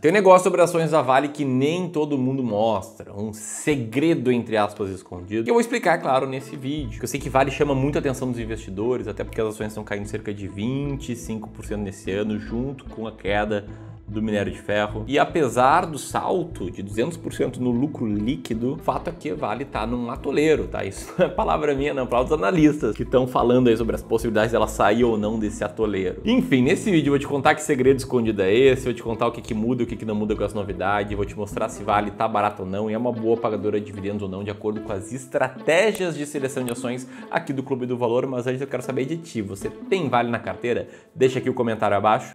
Tem um negócio sobre ações da Vale que nem todo mundo mostra, um segredo entre aspas escondido. que eu vou explicar, claro, nesse vídeo. Eu sei que Vale chama muita atenção dos investidores, até porque as ações estão caindo cerca de 25% nesse ano, junto com a queda do minério de ferro. E apesar do salto de 200% no lucro líquido, o fato é que Vale está num atoleiro, tá? Isso não é palavra minha, não, para os analistas que estão falando aí sobre as possibilidades dela sair ou não desse atoleiro. Enfim, nesse vídeo eu vou te contar que segredo escondido é esse, vou te contar o que, que muda e o que, que não muda com as novidades, vou te mostrar se Vale tá barato ou não e é uma boa pagadora de dividendos ou não, de acordo com as estratégias de seleção de ações aqui do Clube do Valor. Mas antes eu quero saber de ti, você tem Vale na carteira? Deixa aqui o comentário abaixo.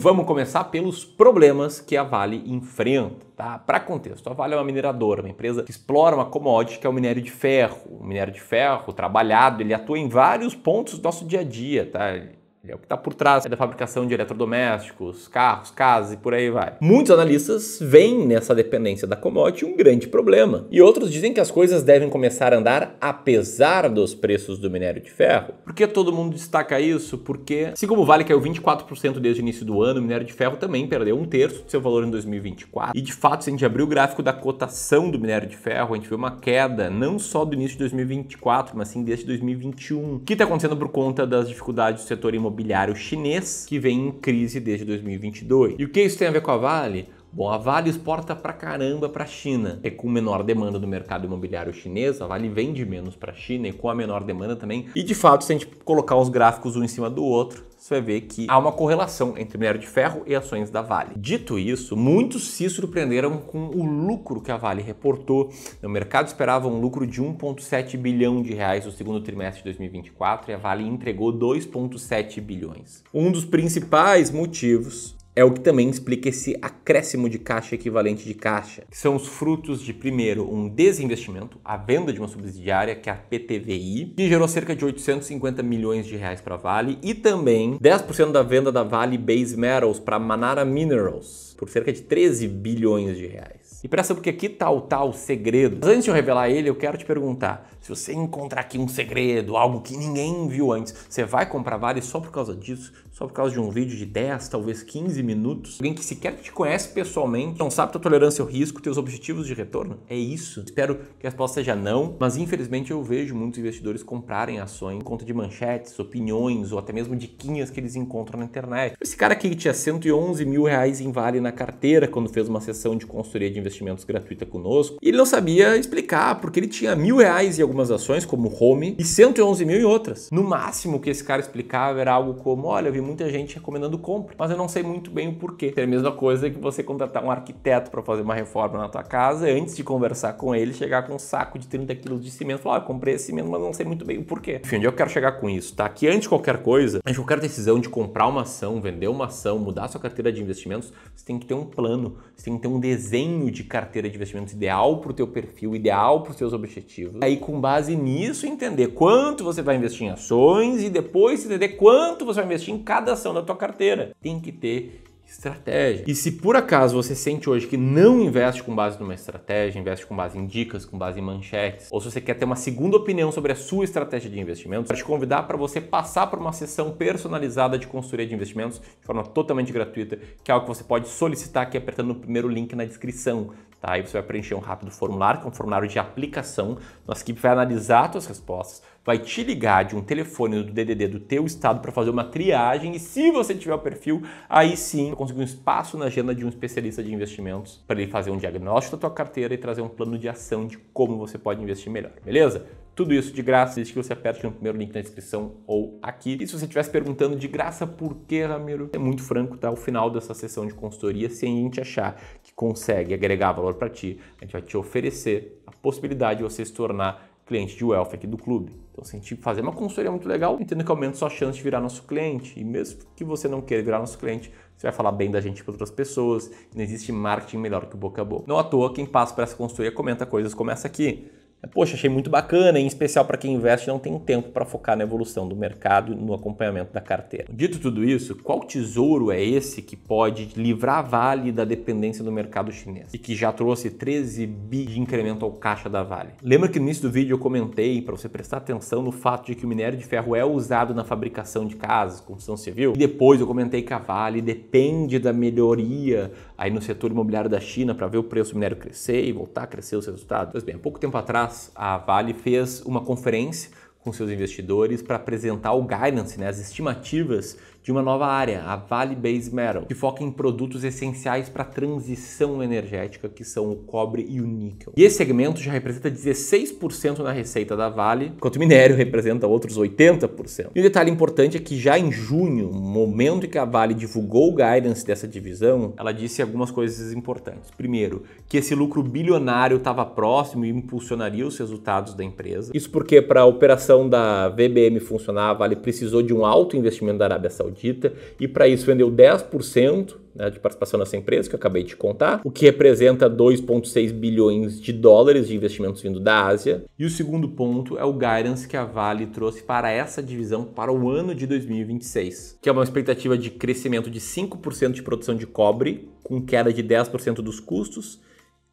vamos começar pelos problemas que a Vale enfrenta. Tá? Para contexto, a Vale é uma mineradora, uma empresa que explora uma commodity que é o minério de ferro. O minério de ferro trabalhado, ele atua em vários pontos do nosso dia a dia. Tá? Ele é o que está por trás da fabricação de eletrodomésticos, carros, casas e por aí vai. Muitos analistas veem nessa dependência da commodity um grande problema. E outros dizem que as coisas devem começar a andar apesar dos preços do minério de ferro. Por que todo mundo destaca isso? Porque, assim como o vale caiu 24% desde o início do ano, o minério de ferro também perdeu um terço do seu valor em 2024. E de fato, se a gente abrir o gráfico da cotação do minério de ferro, a gente vê uma queda não só do início de 2024, mas sim desde 2021. O que está acontecendo por conta das dificuldades do setor imobiliário? imobiliário chinês, que vem em crise desde 2022. E o que isso tem a ver com a Vale? Bom, a Vale exporta pra caramba pra China. é com menor demanda do mercado imobiliário chinês, a Vale vende menos pra China e com a menor demanda também. E de fato, se a gente colocar os gráficos um em cima do outro, você vai ver que há uma correlação entre minério de ferro e ações da Vale. Dito isso, muitos se surpreenderam com o lucro que a Vale reportou. O mercado esperava um lucro de 1,7 bilhão de reais no segundo trimestre de 2024 e a Vale entregou 2,7 bilhões. Um dos principais motivos é o que também explica esse acréscimo de caixa equivalente de caixa, que são os frutos de, primeiro, um desinvestimento, a venda de uma subsidiária, que é a PTVI, que gerou cerca de 850 milhões de reais para a Vale, e também 10% da venda da Vale Base Metals para Manara Minerals, por cerca de 13 bilhões de reais. E presta porque aqui tá o tal segredo. Mas antes de eu revelar ele, eu quero te perguntar, se você encontrar aqui um segredo, algo que ninguém viu antes, você vai comprar Vale só por causa disso? só por causa de um vídeo de 10, talvez 15 minutos. Alguém que sequer te conhece pessoalmente, não sabe tua tolerância ao risco, teus objetivos de retorno. É isso. Espero que a resposta seja não, mas infelizmente eu vejo muitos investidores comprarem ações em conta de manchetes, opiniões ou até mesmo diquinhas que eles encontram na internet. Esse cara aqui tinha 111 mil reais em vale na carteira quando fez uma sessão de consultoria de investimentos gratuita conosco e ele não sabia explicar porque ele tinha mil reais em algumas ações, como Home, e 111 mil em outras. No máximo o que esse cara explicava era algo como, olha, eu vi muita gente recomendando compra, mas eu não sei muito bem o porquê. É a mesma coisa que você contratar um arquiteto para fazer uma reforma na tua casa e antes de conversar com ele, chegar com um saco de 30 quilos de cimento e falar, ah, eu comprei esse cimento, mas não sei muito bem o porquê. Enfim, onde eu quero chegar com isso, tá? Que antes de qualquer coisa, antes de qualquer decisão de comprar uma ação, vender uma ação, mudar sua carteira de investimentos, você tem que ter um plano, você tem que ter um desenho de carteira de investimentos ideal para o teu perfil, ideal para os seus objetivos. Aí, com base nisso, entender quanto você vai investir em ações e depois entender quanto você vai investir em cada cada ação da tua carteira. Tem que ter estratégia. E se por acaso você sente hoje que não investe com base numa estratégia, investe com base em dicas, com base em manchetes, ou se você quer ter uma segunda opinião sobre a sua estratégia de investimentos, quero te convidar para você passar por uma sessão personalizada de consultoria de investimentos de forma totalmente gratuita, que é algo que você pode solicitar aqui apertando o primeiro link na descrição. Tá? Aí você vai preencher um rápido formulário, que é um formulário de aplicação. Nossa equipe vai analisar as suas respostas, vai te ligar de um telefone do DDD do teu estado para fazer uma triagem e se você tiver o perfil, aí sim vai conseguir um espaço na agenda de um especialista de investimentos para ele fazer um diagnóstico da tua carteira e trazer um plano de ação de como você pode investir melhor, beleza? Tudo isso de graça, desde que você aperte no primeiro link na descrição ou aqui. E se você estivesse perguntando de graça por que, Ramiro, é muito franco, tá? Ao final dessa sessão de consultoria, se a gente achar que consegue agregar valor para ti, a gente vai te oferecer a possibilidade de você se tornar cliente de wealth aqui do clube. Então, se a gente fazer uma consultoria muito legal, entendo que aumenta sua chance de virar nosso cliente. E mesmo que você não queira virar nosso cliente, você vai falar bem da gente para outras pessoas. Não existe marketing melhor que o boca a boca. Não à toa, quem passa para essa consultoria comenta coisas como essa aqui. Poxa, achei muito bacana, em especial para quem investe não tem tempo para focar na evolução do mercado e no acompanhamento da carteira. Dito tudo isso, qual tesouro é esse que pode livrar a Vale da dependência do mercado chinês e que já trouxe 13 bi de incremento ao caixa da Vale? Lembra que no início do vídeo eu comentei para você prestar atenção no fato de que o minério de ferro é usado na fabricação de casas, construção civil? E depois eu comentei que a Vale depende da melhoria aí no setor imobiliário da China para ver o preço do minério crescer e voltar a crescer os resultados? Pois bem, há pouco tempo atrás, a Vale fez uma conferência com seus investidores para apresentar o guidance, né, as estimativas de uma nova área, a Vale Base Metal, que foca em produtos essenciais para a transição energética, que são o cobre e o níquel. E esse segmento já representa 16% na receita da Vale, enquanto o minério representa outros 80%. E um detalhe importante é que já em junho, no momento em que a Vale divulgou o guidance dessa divisão, ela disse algumas coisas importantes. Primeiro, que esse lucro bilionário estava próximo e impulsionaria os resultados da empresa. Isso porque para a operação da VBM funcionar, a Vale precisou de um alto investimento da Arábia Saudita Saudita, e para isso vendeu 10% né, de participação nessa empresa, que eu acabei de contar, o que representa 2,6 bilhões de dólares de investimentos vindo da Ásia. E o segundo ponto é o guidance que a Vale trouxe para essa divisão para o ano de 2026, que é uma expectativa de crescimento de 5% de produção de cobre, com queda de 10% dos custos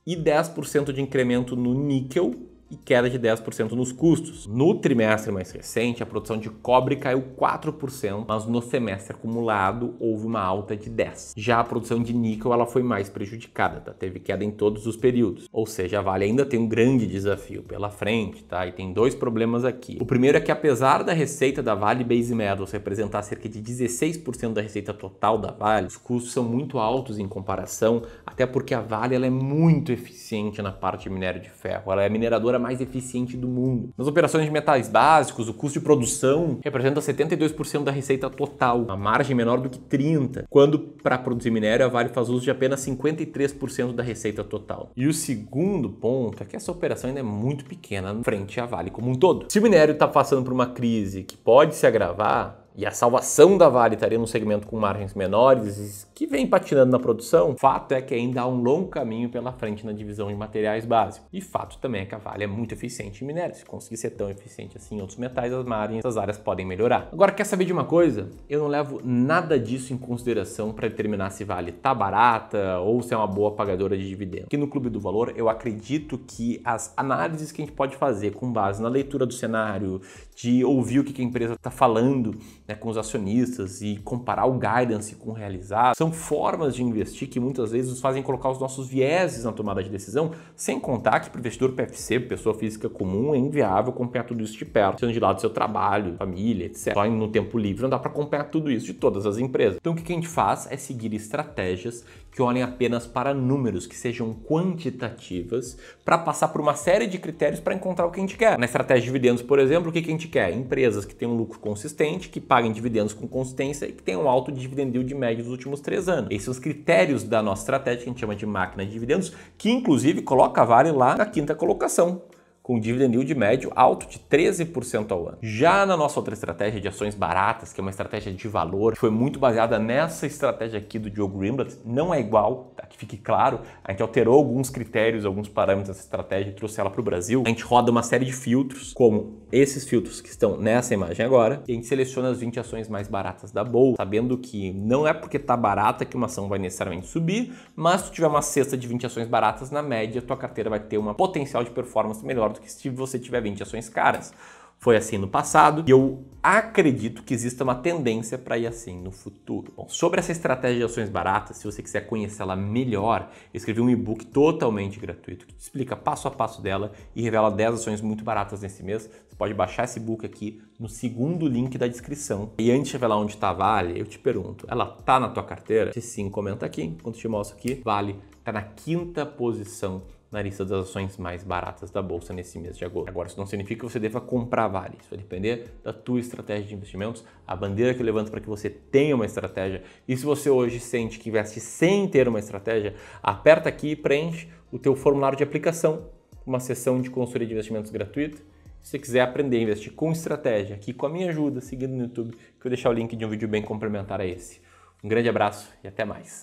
e 10% de incremento no níquel e queda de 10% nos custos. No trimestre mais recente, a produção de cobre caiu 4%, mas no semestre acumulado houve uma alta de 10%. Já a produção de níquel ela foi mais prejudicada, tá? teve queda em todos os períodos. Ou seja, a Vale ainda tem um grande desafio pela frente, tá? E tem dois problemas aqui. O primeiro é que apesar da receita da Vale Base Metals representar cerca de 16% da receita total da Vale, os custos são muito altos em comparação, até porque a Vale ela é muito eficiente na parte de minério de ferro. Ela é mineradora mineradora mais eficiente do mundo. Nas operações de metais básicos, o custo de produção representa 72% da receita total, uma margem menor do que 30%, quando para produzir minério a Vale faz uso de apenas 53% da receita total. E o segundo ponto é que essa operação ainda é muito pequena frente à Vale como um todo. Se o minério está passando por uma crise que pode se agravar, e a salvação da Vale estaria num segmento com margens menores que vem patinando na produção, fato é que ainda há um longo caminho pela frente na divisão de materiais básicos. E fato também é que a Vale é muito eficiente em minérios. Se conseguir ser tão eficiente assim em outros metais, as margens, essas áreas podem melhorar. Agora, quer saber de uma coisa? Eu não levo nada disso em consideração para determinar se Vale tá barata ou se é uma boa pagadora de dividendos. Aqui no Clube do Valor, eu acredito que as análises que a gente pode fazer com base na leitura do cenário, de ouvir o que a empresa está falando né, com os acionistas e comparar o guidance com o realizado, são são formas de investir que muitas vezes nos fazem colocar os nossos vieses na tomada de decisão, sem contar que para o investidor PFC, pessoa física comum, é inviável acompanhar tudo isso de perto, sendo de lado seu trabalho, família, etc. Só no tempo livre não dá para acompanhar tudo isso de todas as empresas. Então o que a gente faz é seguir estratégias que olhem apenas para números, que sejam quantitativas, para passar por uma série de critérios para encontrar o que a gente quer. Na estratégia de dividendos, por exemplo, o que a gente quer? Empresas que tenham um lucro consistente, que paguem dividendos com consistência e que tenham um alto dividend yield médio dos últimos três três anos. Esses são os critérios da nossa estratégia que a gente chama de máquina de dividendos, que inclusive coloca a Vale lá na quinta colocação com dividend yield médio alto de 13% ao ano. Já na nossa outra estratégia de ações baratas, que é uma estratégia de valor, que foi muito baseada nessa estratégia aqui do Diogo Greenblatt, não é igual, tá? que fique claro, a gente alterou alguns critérios, alguns parâmetros dessa estratégia e trouxe ela para o Brasil. A gente roda uma série de filtros, como esses filtros que estão nessa imagem agora, e a gente seleciona as 20 ações mais baratas da bolsa, sabendo que não é porque está barata que uma ação vai necessariamente subir, mas se tu tiver uma cesta de 20 ações baratas, na média, tua carteira vai ter uma potencial de performance melhor do que se você tiver 20 ações caras. Foi assim no passado e eu acredito que exista uma tendência para ir assim no futuro. Bom, sobre essa estratégia de ações baratas, se você quiser conhecê-la melhor, eu escrevi um e-book totalmente gratuito que te explica passo a passo dela e revela 10 ações muito baratas nesse mês. Você pode baixar esse e-book aqui no segundo link da descrição. E antes de revelar onde está a Vale, eu te pergunto, ela tá na tua carteira? Se sim, comenta aqui, enquanto eu te mostro aqui, Vale está na quinta posição na lista das ações mais baratas da bolsa nesse mês de agosto. Agora, isso não significa que você deva comprar várias. isso vai depender da tua estratégia de investimentos, a bandeira que eu levanto para que você tenha uma estratégia. E se você hoje sente que investe sem ter uma estratégia, aperta aqui e preenche o teu formulário de aplicação, uma sessão de consultoria de investimentos gratuita. Se você quiser aprender a investir com estratégia, aqui com a minha ajuda, seguindo no YouTube, que eu vou deixar o link de um vídeo bem complementar a esse. Um grande abraço e até mais.